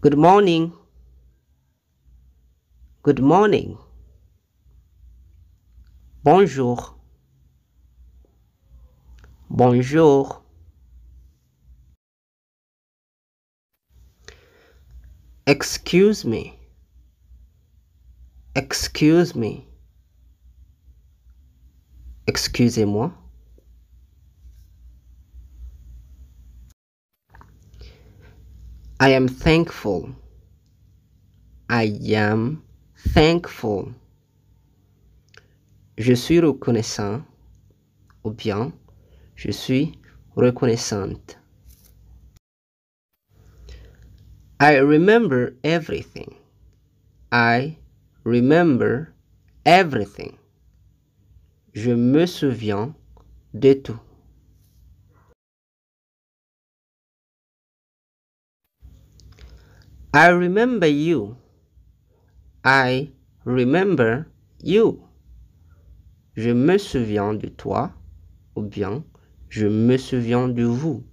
Good morning. Good morning. Bonjour. Bonjour. Excuse me. Excuse me. Excusez-moi. I am thankful. I am thankful. Je suis reconnaissant ou bien je suis reconnaissante. I remember everything. I remember everything. Je me souviens de tout. I remember you. I remember you. Je me souviens de toi ou bien je me souviens de vous.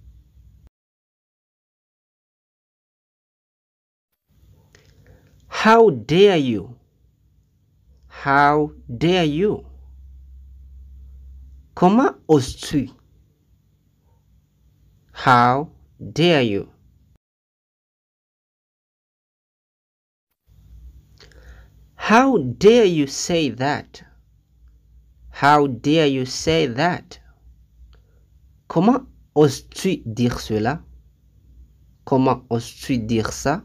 How dare you? How dare you? Comment oses-tu? How dare you? How dare you say that? How dare you say that? Comment oses-tu dire cela? Comment oses-tu dire ça?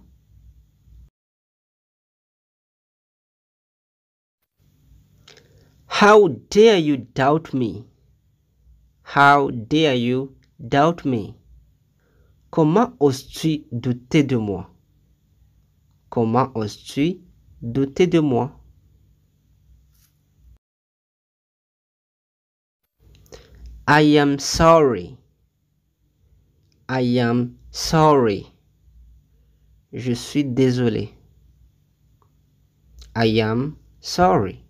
How dare you doubt me? How dare you doubt me? Comment oses-tu douter de moi? Comment oses-tu Doutez de moi. I am sorry. I am sorry. Je suis désolé. I am sorry.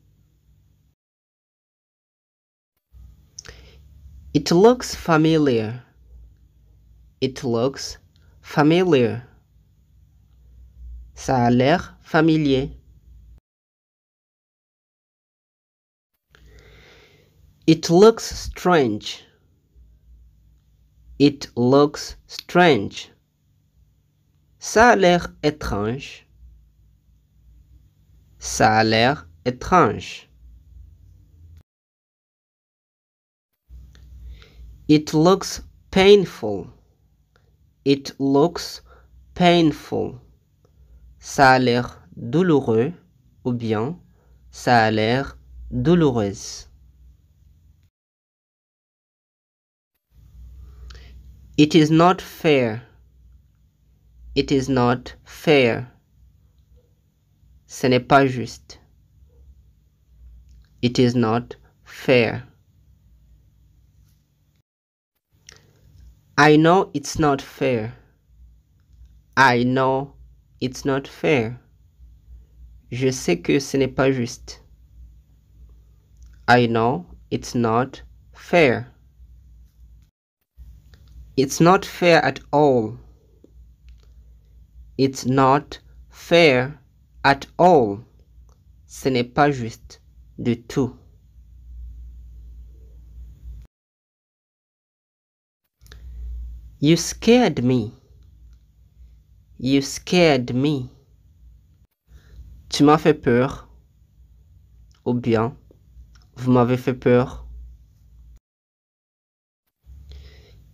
It looks familiar. It looks familiar. Ça a l'air familier. It looks strange. It looks strange. Ça a l'air étrange. Ça a l'air étrange. It looks painful. It looks painful. Ça a l'air douloureux ou bien ça a l'air douloureuse. It is not fair. It is not fair. Ce n'est pas juste. It is not fair. I know it's not fair. I know it's not fair. Je sais que ce n'est pas juste. I know it's not fair. It's not fair at all. It's not fair at all. Ce n'est pas juste du tout. You scared me. You scared me. Tu m'as fait peur. Ou bien, vous m'avez fait peur.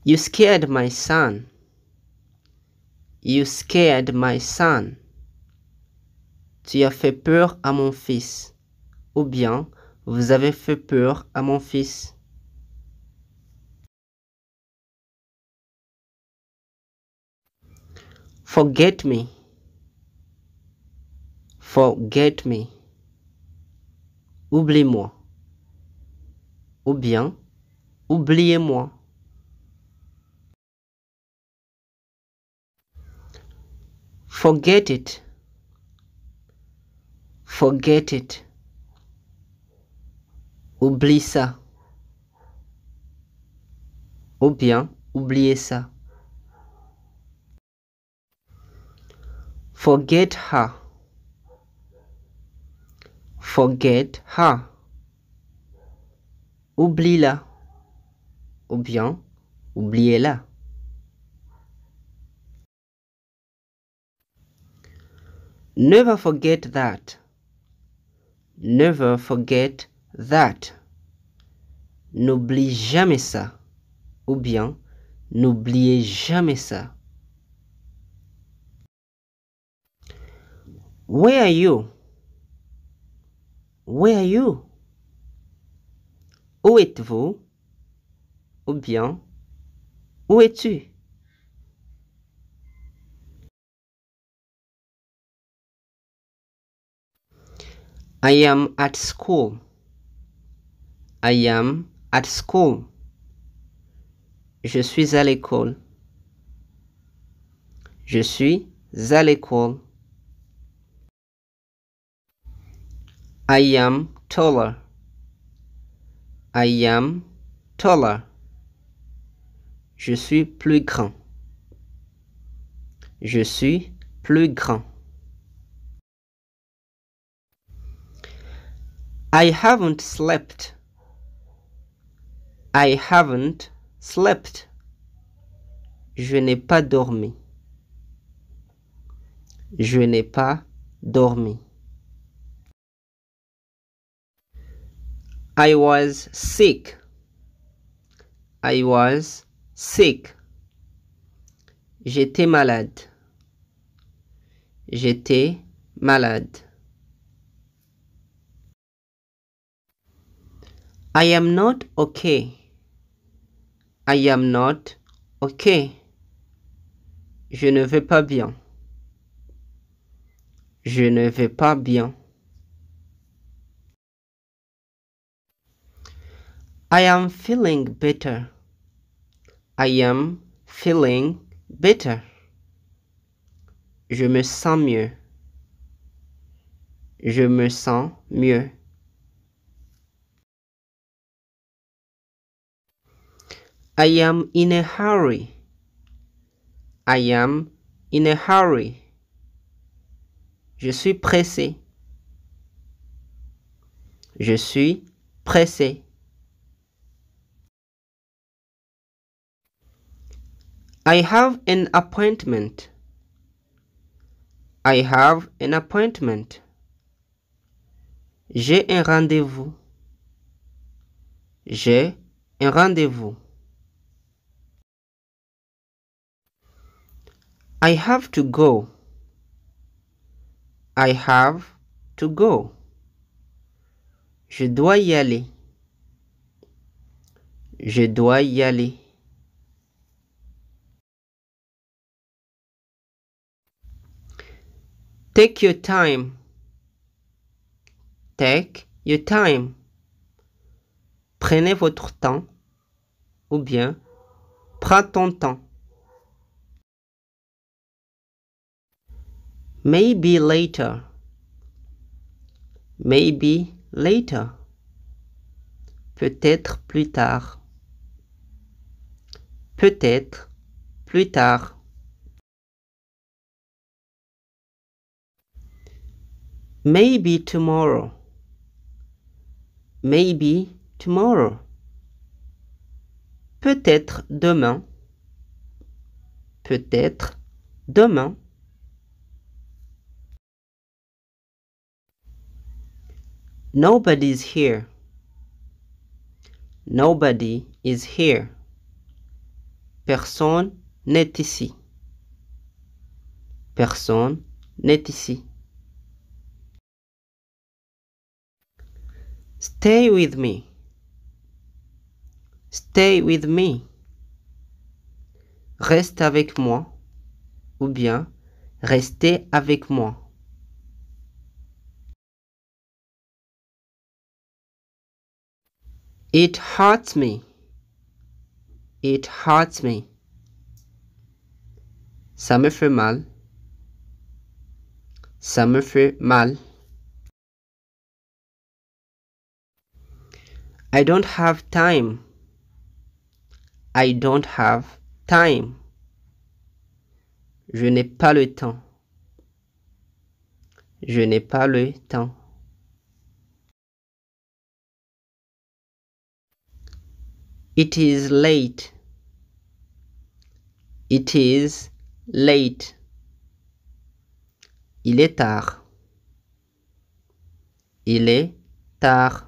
You scared my son. You scared my son. Tu as fait peur à mon fils. Ou bien, vous avez fait peur à mon fils. Forget me. Forget me. Oublie-moi. Ou bien, oubliez-moi. Forget it. Forget it. Oublie ça. Ou bien, oubliez ça. Forget her. Forget her. Oublie-la. Ou bien, oubliez-la. Never forget that. Never forget that. N'oublie jamais ça. Ou bien, n'oubliez jamais ça. Where are you? Where are you? Où êtes-vous? Ou bien, où es-tu? I am at school. I am at school. Je suis à l'école. Je suis à l'école. I am taller. I am taller. Je suis plus grand. Je suis plus grand. I haven't slept. I haven't slept. Je n'ai pas dormi. Je n'ai pas dormi. I was sick. I was sick. J'étais malade. J'étais malade. I am not okay. I am not okay. Je ne vais pas bien. Je ne vais pas bien. I am feeling better. I am feeling better. Je me sens mieux. Je me sens mieux. I am in a hurry. I am in a hurry. Je suis pressé. Je suis pressé. I have an appointment. I have an appointment. J'ai un rendez-vous. J'ai un rendez-vous. I have to go. I have to go. Je dois y aller. Je dois y aller. Take your time. Take your time. Prenez votre temps ou bien prends ton temps. Maybe later. Maybe later. Peut-être plus tard. Peut-être plus tard. Maybe tomorrow. Maybe tomorrow. Peut-être demain. Peut-être demain. Nobody is here. Nobody is here. Personne n'est ici. Personne n'est ici. Stay with me. Stay with me. Reste avec moi ou bien restez avec moi. It hurts me. It hurts me. Ça me fait mal. Ça me fait mal. I don't have time. I don't have time. Je n'ai pas le temps. Je n'ai pas le temps. It is late. It is late. Il est tard. Il est tard.